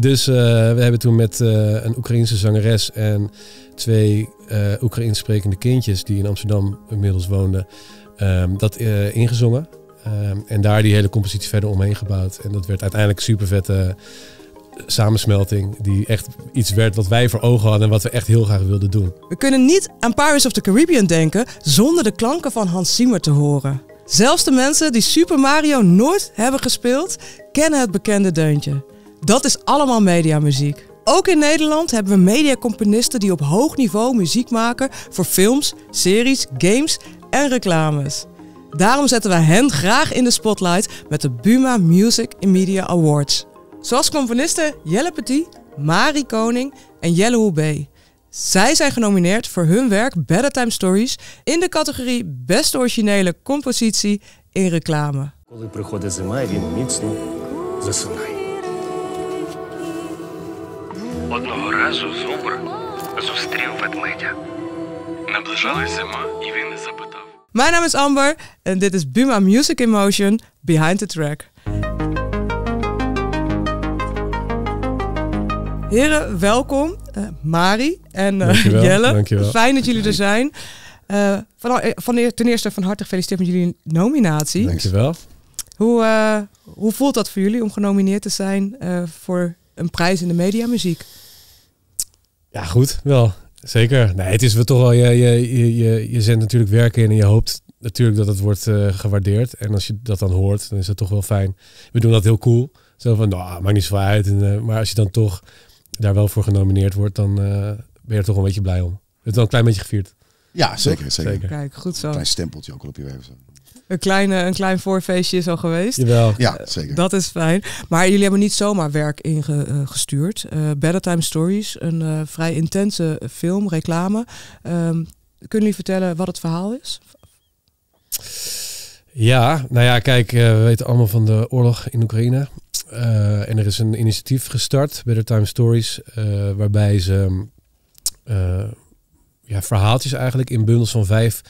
Dus eh, we hebben toen met eh, een Oekraïense zangeres en twee uh, eh, Oekraïns sprekende kindjes die in Amsterdam inmiddels woonden, ehm, dat ingezongen. Ehm, en daar die hele compositie verder omheen gebouwd. En dat werd uiteindelijk super vette samensmelting die echt iets werd wat wij voor ogen hadden en wat we echt heel graag wilden doen. We kunnen niet aan Pirates of the Caribbean denken zonder de klanken van Hans Zimmer te horen. Zelfs de mensen die Super Mario nooit hebben gespeeld, kennen het bekende deuntje. Dat is allemaal mediamuziek. Ook in Nederland hebben we mediacomponisten die op hoog niveau muziek maken voor films, series, games en reclames. Daarom zetten we hen graag in de spotlight met de Buma Music Media Awards. Zoals componisten Jelle Petit, Mari Koning en Jelle Hoebe. Zij zijn genomineerd voor hun werk Better Time Stories in de categorie Beste Originele Compositie in Reclame він не запитав. Mijn naam is Amber en dit is Buma Music Emotion Behind the Track. Heren, welkom. Uh, Mari en uh, Jelle. Fijn dat jullie er zijn. Uh, van, ten eerste van harte gefeliciteerd met jullie nominatie. Dankjewel. Hoe, uh, hoe voelt dat voor jullie om genomineerd te zijn voor een prijs in de mediamuziek? Ja, goed, wel. Zeker. Nee, het is wel toch wel, je, je, je, je zendt natuurlijk werken in en je hoopt natuurlijk dat het wordt eh, gewaardeerd. En als je dat dan hoort, dan is dat toch wel fijn. We doen dat heel cool. Zo van, nou, ah, maakt niet zoveel uit. En, eh, maar als je dan toch daar wel voor genomineerd wordt, dan eh, ben je er toch een beetje blij om. Het is dan een klein beetje gevierd. Ja, zeker. zeker. Kijk, goed zo. Een klein stempeltje ook al op je werk een, kleine, een klein voorfeestje is al geweest. Jawel. Ja, eh, zeker. Dat is fijn. Maar jullie hebben niet zomaar werk ingestuurd. Eh, uh, eh, Time Stories, een vrij intense film, reclame. Ehm, kunnen jullie vertellen wat het verhaal is? Ja, nou ja, kijk, we weten allemaal van de oorlog in Oekraïne. en er is een initiatief gestart, Better Time Stories, waarbij ze ja, verhaaltjes eigenlijk in bundels van vijf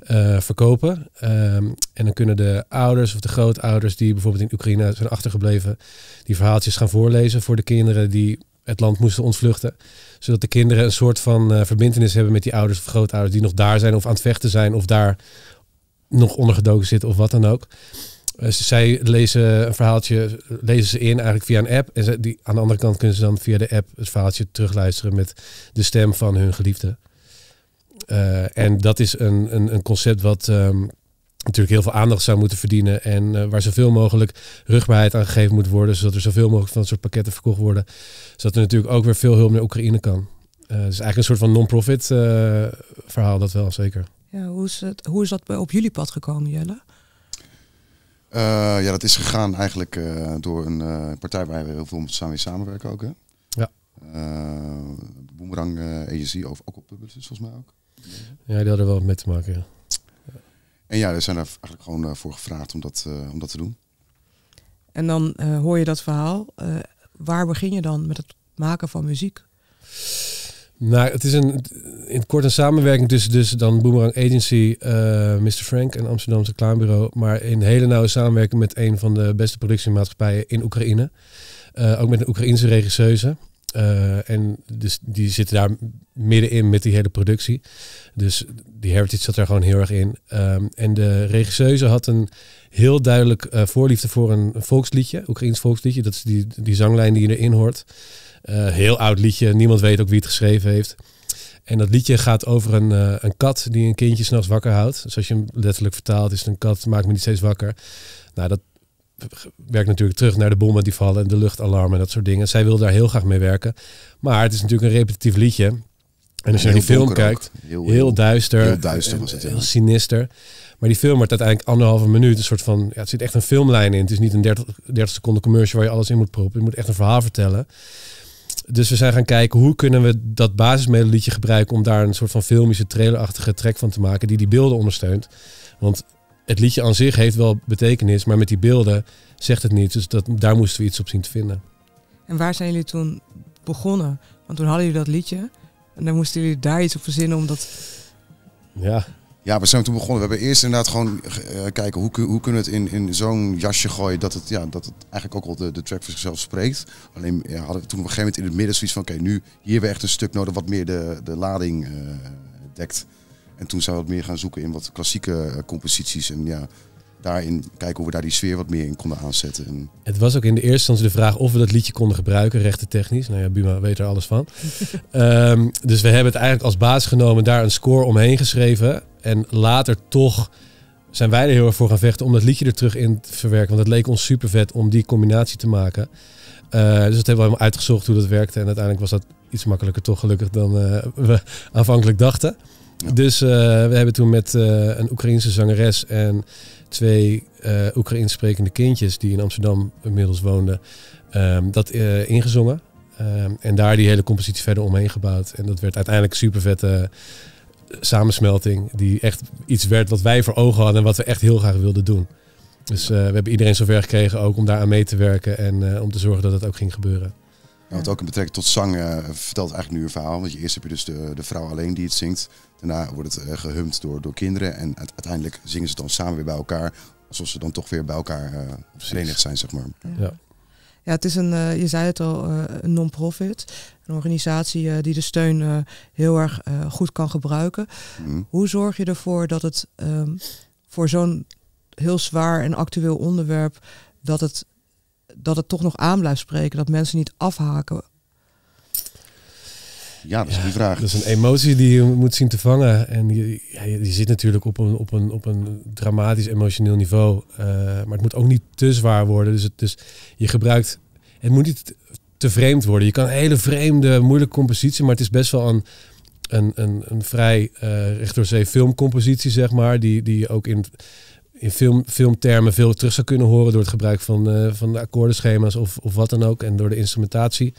eh, verkopen. Ehm, en dan kunnen de ouders of de grootouders die bijvoorbeeld in Oekraïne zijn achtergebleven, die verhaaltjes gaan voorlezen voor de kinderen die het land moesten ontvluchten. Zodat de kinderen een soort van uh, verbindenis hebben met die ouders of grootouders die nog daar zijn of aan het vechten zijn of daar nog ondergedoken zitten of wat dan ook. Eh, ze zij lezen een verhaaltje, lezen ze in eigenlijk via een app. En die, aan de andere kant kunnen ze dan via de app het verhaaltje terugluisteren met de stem van hun geliefde. Eh, en dat is een, een, een concept wat ehm, natuurlijk heel veel aandacht zou moeten verdienen. En uh, waar zoveel mogelijk rugbaarheid aan gegeven moet worden. Zodat er zoveel mogelijk van dat soort pakketten verkocht worden. Zodat er natuurlijk ook weer veel hulp naar Oekraïne kan. Uh, eh, het is dus eigenlijk een soort van non-profit verhaal, dat wel zeker. Ja, hoe, is het, hoe is dat op jullie pad gekomen, Jelle? ja, dat is gegaan eigenlijk door een partij waar we heel veel samen samenwerken ook. Hè? Ja. Boemerang Agency, of ook op Publicis volgens mij ook. Ja, die hadden wel mee te maken. En ja, we zijn daar eigenlijk gewoon eh, voor gevraagd om dat, eh, om dat te doen. En dan eh, hoor je dat verhaal. waar begin je dan met het maken van muziek? Nou, het is een, in het kort een samenwerking tussen dus dan Boomerang Agency, uh, Mr. Frank en Amsterdamse reclamebureau. Maar in hele nauwe samenwerking met een van de beste productiemaatschappijen in Oekraïne. ook met een Oekraïense regisseuse. Eh, en dus die zitten daar middenin met die hele productie. Dus die heritage zat er gewoon heel erg in. Ehm, en de regisseuse had een heel duidelijk eh, voorliefde voor een volksliedje, Oekraïns volksliedje. Dat is die, die zanglijn die je erin hoort. Eh, heel oud liedje, niemand weet ook wie het geschreven heeft. En dat liedje gaat over een, een kat die een kindje s'nachts wakker houdt. Dus als je hem letterlijk vertaalt, is het een kat, maakt me niet steeds wakker. Nou, dat, werkt natuurlijk terug naar de bommen die vallen en de luchtalarmen en dat soort dingen. Zij wil daar heel graag mee werken. Maar het is natuurlijk een repetitief liedje. En als je naar die film kijkt, heel, duister. Heel duister Heel sinister. Maar die film wordt uiteindelijk anderhalve minuut. Een soort van, ja, het zit echt een filmlijn in. Het is niet een 30, 30 seconden commercial waar je alles in moet proppen. Je moet echt een verhaal vertellen. Dus we zijn gaan kijken hoe kunnen we dat basismelodietje gebruiken om daar een soort van filmische trailerachtige track van te maken die die beelden ondersteunt. Want het liedje aan zich heeft wel betekenis, maar met die beelden zegt het niet. Dus dat, daar moesten we iets op zien te vinden. En waar zijn jullie toen begonnen? Want toen hadden jullie dat liedje. En dan moesten jullie daar iets op verzinnen, omdat... Ja, ja, we zijn toen begonnen. We hebben eerst inderdaad gewoon uh, kijken hoe, hoe kunnen we het in, in zo'n jasje gooien dat het, ja, dat het eigenlijk ook al de, de track voor zichzelf spreekt. Alleen ja, hadden we toen op een gegeven moment in het midden zoiets van oké, nu hier hebben we echt een stuk nodig wat meer de, de lading eh, dekt. En toen zouden we wat meer gaan zoeken in wat klassieke eh, composities. En ja, daarin kijken hoe we daar die sfeer wat meer in konden aanzetten. Het was ook in de eerste instantie de vraag of we dat liedje konden gebruiken, rechten technisch. Nou ja, Buma weet er alles van. Ehm, dus we hebben het eigenlijk als basis genomen, daar een score omheen geschreven. En later toch zijn wij er heel erg voor gaan vechten om dat liedje er terug in te verwerken. Want het leek ons super vet om die combinatie te maken. Eh, dus dat hebben we helemaal uitgezocht hoe dat werkte. En uiteindelijk was dat iets makkelijker toch gelukkig dan eh, we aanvankelijk dachten. Dus eh, we hebben toen met eh, een Oekraïense zangeres en twee uh, eh, Oekraïns sprekende kindjes die in Amsterdam inmiddels woonden, ehm, dat ingezongen. Ehm, en daar die hele compositie verder omheen gebouwd. En dat werd uiteindelijk super vette samensmelting. Die echt iets werd wat wij voor ogen hadden en wat we echt heel graag wilden doen. Dus we hebben iedereen zover gekregen ook om daar aan mee te werken en om te zorgen dat het ook ging gebeuren. Ja, want ook in betrekking tot zang eh, vertelt eigenlijk nu een verhaal. Want je, eerst heb je dus de, de vrouw alleen die het zingt. Daarna wordt het uh, eh, gehumd door, door kinderen. En uiteindelijk zingen ze dan samen weer bij elkaar. Alsof ze dan toch weer bij elkaar uh, verenigd zijn, zeg maar. Ja. Ja, het is een, je zei het al, een non-profit. Een organisatie die de steun heel erg goed kan gebruiken. Mhm. Hoe zorg je ervoor dat het ehm, voor zo'n heel zwaar en actueel onderwerp, dat het dat het toch nog aan blijft spreken. Dat mensen niet afhaken. Ja, dat is ja, die vraag. Dat is een emotie die je moet zien te vangen. En je, je zit natuurlijk op een, op, een, op een dramatisch emotioneel niveau. Eh, maar het moet ook niet te zwaar worden. Dus, het, dus je gebruikt. Het moet niet te vreemd worden. Je kan een hele vreemde, moeilijke compositie. Maar het is best wel een, een, een, een vrij uh, recht filmcompositie, zeg maar. Die, die ook in in film, filmtermen veel terug zou kunnen horen door het gebruik van, eh, van de akkoordenschema's of, of wat dan ook. En door de instrumentatie.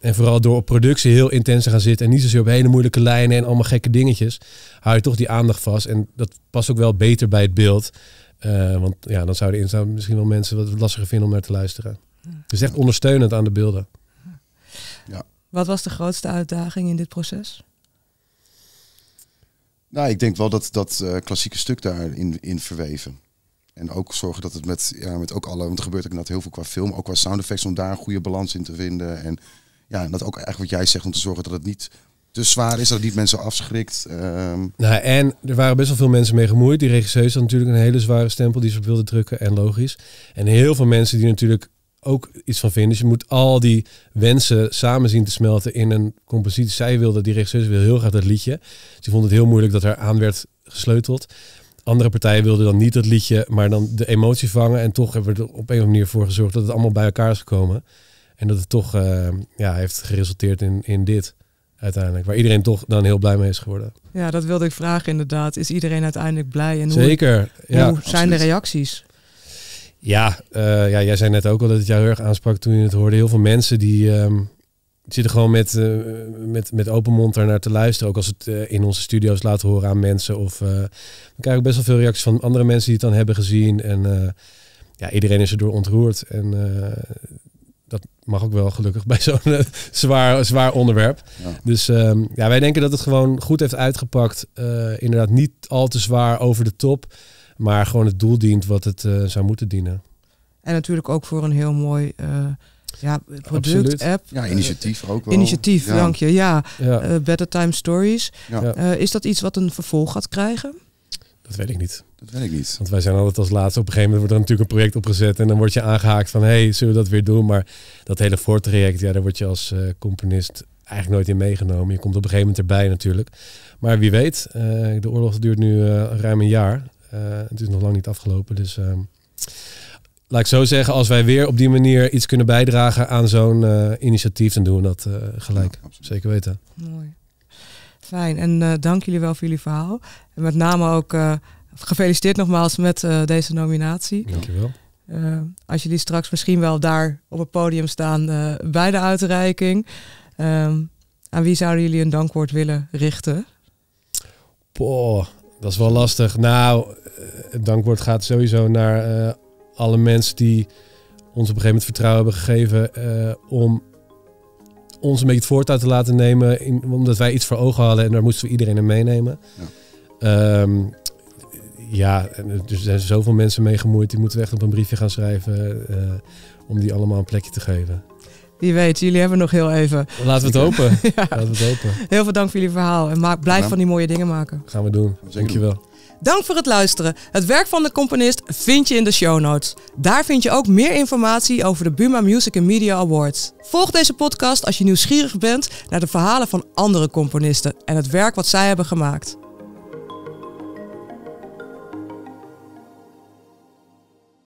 En vooral door op productie heel intens te gaan zitten en niet zozeer op hele moeilijke lijnen en allemaal gekke dingetjes, hou je toch die aandacht vast. En dat past ook wel beter bij het beeld. Eh, want ja, dan zouden zou misschien wel mensen wat lastiger vinden om naar te luisteren. Dus echt ondersteunend aan de beelden. Ja. Wat was de grootste uitdaging in dit proces? Nou, ik denk wel dat dat eh, klassieke stuk daarin in verweven. En ook zorgen dat het met, ja, met ook alle, want er gebeurt ook net heel veel qua film, ook qua sound effects, om daar een goede balans in te vinden. En ja, en dat ook eigenlijk wat jij zegt, om te zorgen dat het niet te zwaar is, dat het niet mensen afschrikt. Ehm. Nou, en er waren best wel veel mensen mee gemoeid. Die regisseurs had natuurlijk een hele zware stempel die ze op wilden drukken, en logisch. En heel veel mensen die natuurlijk ook iets van vinden. Dus je moet al die wensen samen zien te smelten in een compositie. Zij wilde, die regisseur wil heel graag dat liedje. Ze vond het heel moeilijk dat haar aan werd gesleuteld. Andere partijen wilden dan niet dat liedje, maar dan de emotie vangen. En toch hebben we er op een of andere manier voor gezorgd dat het allemaal bij elkaar is gekomen. En dat het toch eh, ja, heeft geresulteerd in, in dit uiteindelijk. Waar iedereen toch dan heel blij mee is geworden. Ja, dat wilde ik vragen inderdaad. Is iedereen uiteindelijk blij? En hoe, Zeker. hoe zijn de reacties? Ja, eh, ja, jij zei net ook al dat het jou heel erg aansprak toen je het hoorde. Heel veel mensen die ehm, zitten gewoon met, eh, met, met open mond daarnaar te luisteren. Ook als het eh, in onze studio's laten horen aan mensen. Of, we krijgen ook best wel veel reacties van andere mensen die het dan hebben gezien. En ja, iedereen is erdoor ontroerd. En dat mag ook wel gelukkig bij zo'n zwaar, zwaar onderwerp. Dus ehm, ja, wij denken dat het gewoon goed heeft uitgepakt. inderdaad, niet al te zwaar over de top. Maar gewoon het doel dient wat het eh, zou moeten dienen. En natuurlijk ook voor een heel mooi eh, ja, product, app. Ja, initiatief ook wel. Initiatief, ja. dank je. Ja, eh, Better Time Stories. is dat iets wat een vervolg gaat krijgen? Dat weet ik niet. Dat weet ik niet. Want wij zijn altijd als laatste. Op een gegeven moment wordt er natuurlijk een project opgezet. En dan word je aangehaakt van, hey, zullen we dat weer doen? Maar dat hele voortraject, ja, daar word je als componist eigenlijk nooit in meegenomen. Je komt op een gegeven moment erbij natuurlijk. Maar wie weet, de oorlog duurt nu ruim een jaar. Eh, het is nog lang niet afgelopen. Dus ehm, laat ik zo zeggen, als wij weer op die manier iets kunnen bijdragen aan zo'n eh, initiatief, dan doen we dat eh, gelijk. Zeker weten. Mooi. Fijn. En dank jullie wel voor jullie verhaal. En met name ook gefeliciteerd nogmaals met deze nominatie. Dankjewel. als jullie straks misschien wel daar op het podium staan bij de uitreiking, ehm, aan wie zouden jullie een dankwoord willen richten? Boah, dat is wel lastig. Nou, het dankwoord gaat sowieso naar eh, alle mensen die ons op een gegeven moment vertrouwen hebben gegeven eh, om ons een beetje het voortouw te laten nemen, in, omdat wij iets voor ogen hadden en daar moesten we iedereen in meenemen. Ja. Ehm, ja, er zijn zoveel mensen mee gemoeid. Die moeten we echt op een briefje gaan schrijven eh, om die allemaal een plekje te geven. Wie weet, jullie hebben nog heel even. Laten we het hopen. Laten we het hopen. Heel veel dank voor jullie verhaal. En maak, blijf van die mooie dingen maken. Gaan we doen. Dankjewel. Dank voor het luisteren. Het werk van de componist vind je in de show notes. Daar vind je ook meer informatie over de Buma Music and Media Awards. Volg deze podcast als je nieuwsgierig bent naar de verhalen van andere componisten en het werk wat zij hebben gemaakt.